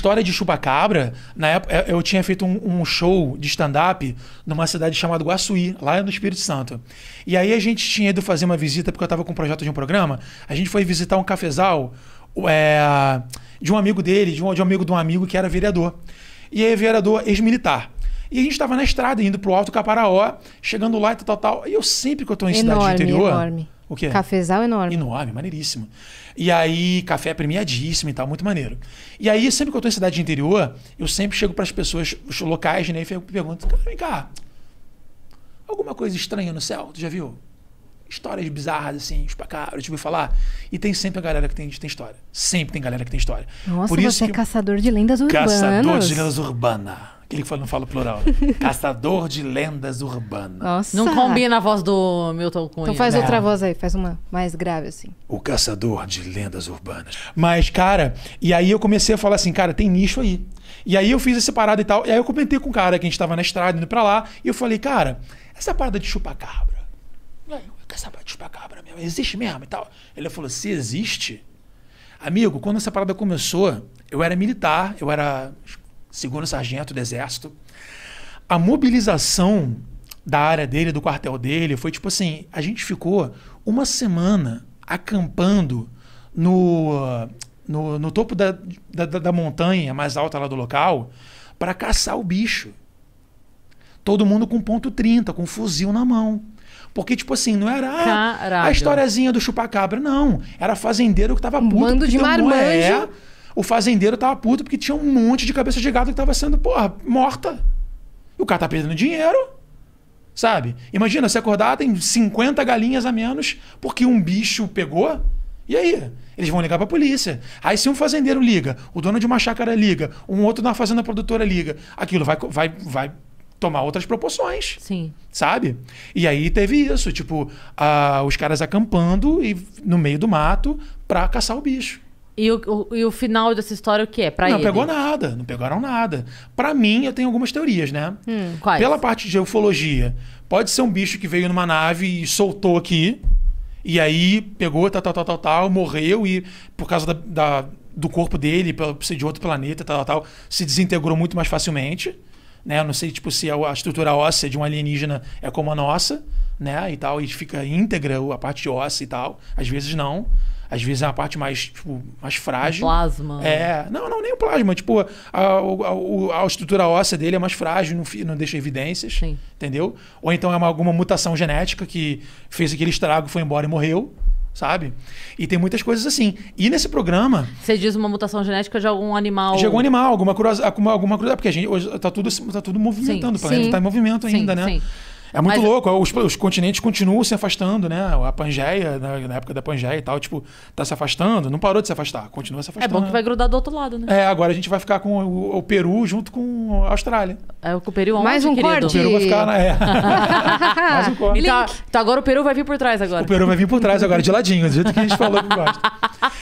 história de Chupacabra, na época eu tinha feito um, um show de stand-up numa cidade chamada Guaçuí, lá no Espírito Santo. E aí a gente tinha ido fazer uma visita, porque eu estava com um projeto de um programa, a gente foi visitar um cafezal é, de um amigo dele, de um, de um amigo de um amigo que era vereador. E aí, vereador ex-militar. E a gente estava na estrada, indo para o Alto Caparaó, chegando lá e tal, tal, tal. E eu sempre que eu estou em enorme, cidade de interior. Enorme. O quê? Cafezal enorme. Enorme, maneiríssimo. E aí, café é premiadíssimo e tal, muito maneiro. E aí, sempre que eu estou em cidade de interior, eu sempre chego para as pessoas, os locais, né, e pergunto: cara, vem cá, alguma coisa estranha no céu? Tu já viu? Histórias bizarras, assim, pra cá, eu tive tipo, que falar. E tem sempre a galera que tem, tem história. Sempre tem galera que tem história. Nossa, Por isso você é que... é caçador de lendas urbanas. Caçador de lendas urbanas que ele não fala plural. Né? Caçador de lendas urbanas. Nossa. Não combina a voz do Milton Cunha. Então faz não. Né? outra voz aí, faz uma mais grave assim. O caçador de lendas urbanas. Mas, cara, e aí eu comecei a falar assim, cara, tem nicho aí. E aí eu fiz essa parada e tal. E aí eu comentei com o cara que a gente tava na estrada indo pra lá. E eu falei, cara, essa parada de chupacabra. É é essa parada de chupacabra mesmo, existe mesmo e tal. Ele falou, se existe. Amigo, quando essa parada começou, eu era militar, eu era segundo sargento do Exército. A mobilização da área dele, do quartel dele, foi tipo assim: a gente ficou uma semana acampando no, no, no topo da, da, da montanha mais alta lá do local para caçar o bicho. Todo mundo com ponto 30, com fuzil na mão. Porque, tipo assim, não era ah, a historiazinha do chupacabra, não. Era fazendeiro que tava puto. bando de marmanjo. O fazendeiro tava puto porque tinha um monte de cabeça de gado que tava sendo, porra, morta. E o cara tá perdendo dinheiro. Sabe? Imagina se acordar, tem 50 galinhas a menos porque um bicho pegou. E aí? Eles vão ligar para a polícia. Aí se um fazendeiro liga, o dono de uma chácara liga, um outro na fazenda produtora liga, aquilo vai, vai, vai tomar outras proporções. Sim. Sabe? E aí teve isso, tipo, ah, os caras acampando e no meio do mato para caçar o bicho. E o, o, e o final dessa história, o que é? Pra não ele? pegou nada, não pegaram nada. Para mim, eu tenho algumas teorias, né? Hum, quais? Pela parte de ufologia, pode ser um bicho que veio numa nave e soltou aqui, e aí pegou, tal, tal, tal, tal, tal morreu, e por causa da, da do corpo dele, pelo, ser de outro planeta, tal, tal, tal, se desintegrou muito mais facilmente. Né? Eu não sei tipo, se é a estrutura óssea de um alienígena é como a nossa, né? E tal, e fica íntegra a parte óssea e tal. Às vezes não às vezes é a parte mais, tipo, mais frágil. O plasma. É. Não, não, nem o plasma. Tipo, a, a, a, a estrutura óssea dele é mais frágil, não, não deixa evidências. Sim. Entendeu? Ou então é uma, alguma mutação genética que fez aquele estrago, foi embora e morreu sabe? E tem muitas coisas assim. E nesse programa. Você diz uma mutação genética de algum animal. De algum animal, alguma curiosidade. Alguma, alguma, porque a gente hoje tá tudo, tá tudo movimentando, sim, o planeta sim, tá em movimento ainda, sim, né? Sim. É muito Mas... louco, os, os, continentes continuam se afastando, né? A Pangeia, na, época da Pangeia e tal, tipo, tá se afastando, não parou de se afastar, continua se afastando. É bom que vai grudar do outro lado, né? É, agora a gente vai ficar com o, o Peru junto com a Austrália. É, o Peru onde, Mais um querido? corte. O Peru vai ficar na... É. Mais um corte. Então, então agora o Peru vai vir por trás agora. O Peru vai vir por trás agora, de ladinho, do jeito que a gente falou que gosta.